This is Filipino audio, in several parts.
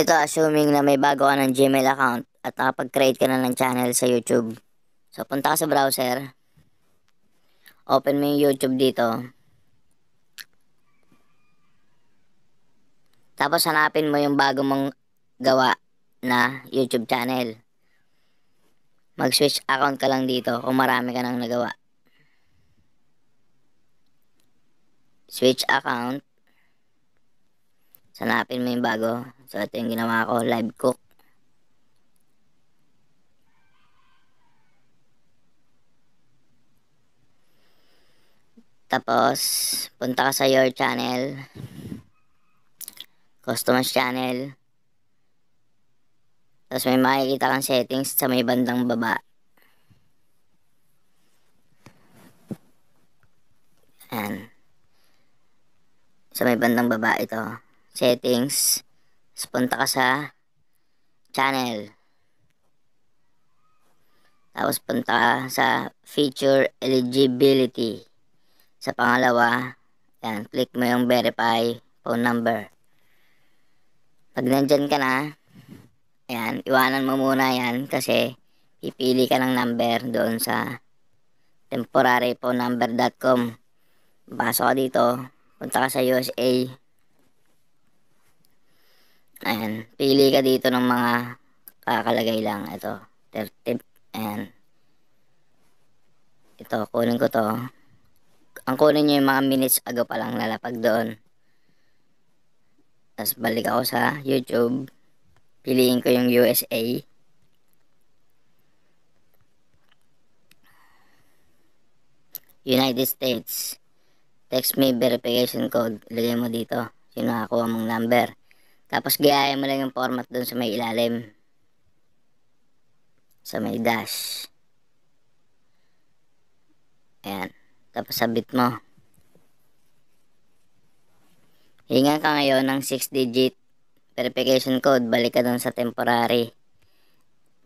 Ito assuming na may bago ka ng Gmail account at nakapag-create ka na ng channel sa YouTube. So, punta ka sa browser. Open mo yung YouTube dito. Tapos, hanapin mo yung bago mong gawa na YouTube channel. Mag-switch account ka lang dito kung marami ka nang nagawa. Switch account. Sanapin mo yung bago. So, ito yung ginawa ko, live cook. Tapos, punta ka sa your channel. Customers channel. Tapos may makikita kang settings sa may bandang baba. Ayan. Sa may bandang baba ito settings tapos punta ka sa channel tapos punta sa feature eligibility sa pangalawa yan, click mo yung verify phone number pag nandyan ka na yan, iwanan mo muna yan kasi pipili ka ng number doon sa temporaryphonenumber.com basa ka dito punta ka sa USA Ayan, pili ka dito ng mga kakalagay lang. Ito, third tip. Ayan. Ito, kunin ko to. Ang kunin nyo yung mga minutes ago pa lang lalapag doon. Tapos balik ako sa YouTube. Piliin ko yung USA. United States. Text me verification code. Ilagay mo dito. Sino ako ang number. Tapos gayaya mo lang yung format doon sa may ilalim. Sa may dash. Ayan. Tapos sabit mo. Hinga ka ngayon ng 6-digit verification code. Balik ka doon sa temporary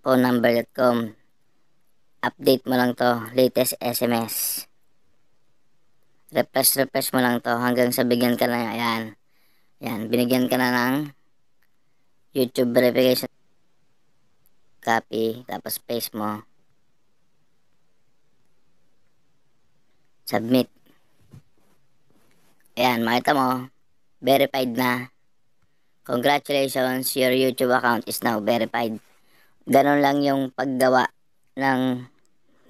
phone number.com. Update mo lang to. Latest SMS. Refresh, refresh mo lang to hanggang sa bigyan ka na Ayan. Yan, binigyan ka na ng YouTube verification. Copy, tapos paste mo. Submit. Ayan, makita mo, verified na. Congratulations, your YouTube account is now verified. Ganon lang yung paggawa ng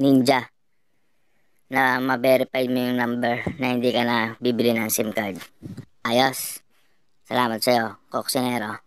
ninja na ma-verify mo yung number na hindi ka na bibili ng SIM card. Ayos! Salamat sa'yo, koksinero.